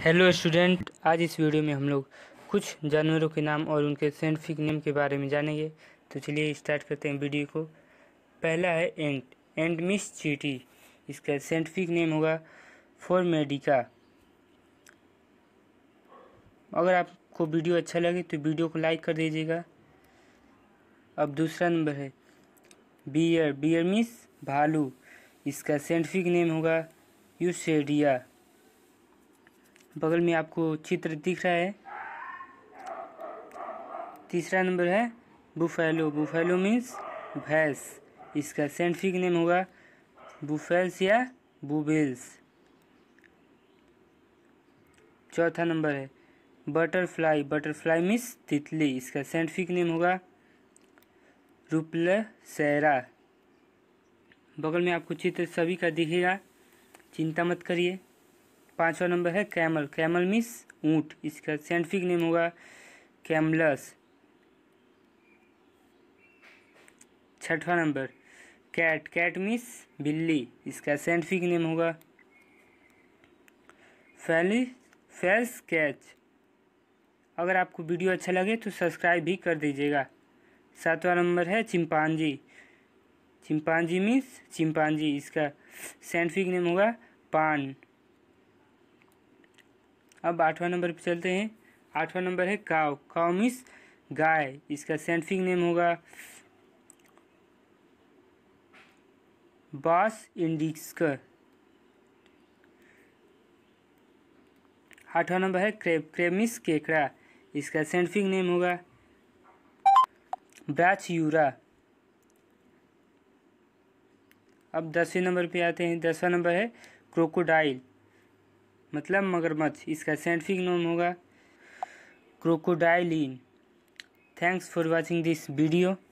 hello student आज इस video में हम लोग कुछ जानवरों के नाम और उनके साइंटिफिक नेम के बारे में जानेंगे तो चलिए स्टार्ट करते हैं वीडियो को पहला है एंट एंट मिस चीटी इसका साइंटिफिक नेम होगा मेडिका अगर आपको वीडियो अच्छा लगे तो वीडियो को लाइक कर दीजिएगा अब दूसरा नंबर है बियर बियर मिस भालू इसका साइंटिफिक नेम होगा यूसेडिया बगल में आपको चित्र दिख रहा है तीसरा नंबर है बुफेलो बुफेलो मीन्स भैंस इसका साइंटिफिक नेम होगा बुफेल्स या बुबेल्स चौथा नंबर है बटरफ्लाई बटरफ्लाई मीन्स तितली इसका साइंटिफिक नेम होगा रुपल सैरा बगल में आपको चित्र सभी का दिखेगा चिंता मत करिए पाँचवा नंबर है कैमल कैमल मीन्स ऊँट इसका साइंटिफिक नेम होगा कैमलस छठवा नंबर कैट कैट मीन्स बिल्ली इसका साइंटिफिक नेम होगा फैली फैल्स कैच अगर आपको वीडियो अच्छा लगे तो सब्सक्राइब भी कर दीजिएगा सातवा नंबर है चिंपांजी चिंपांजी मीन्स चिंपांजी इसका साइंटिफिक नेम होगा पान अब आठवां नंबर पे चलते हैं आठवां नंबर है काव काव मिस गाय इसका साइंटिफिक नेम होगा बास इंडिक्सकर आठवां नंबर है क्रेब क्रेमिस केकड़ा इसका साइंटिफिक नेम होगा ब्राच यूरा अब दसवें नंबर पे आते हैं दसवां नंबर है क्रोकोडाइल मतलब मगरमच्छ इसका साइंटिफिक नाम होगा crocodiline thanks for watching this video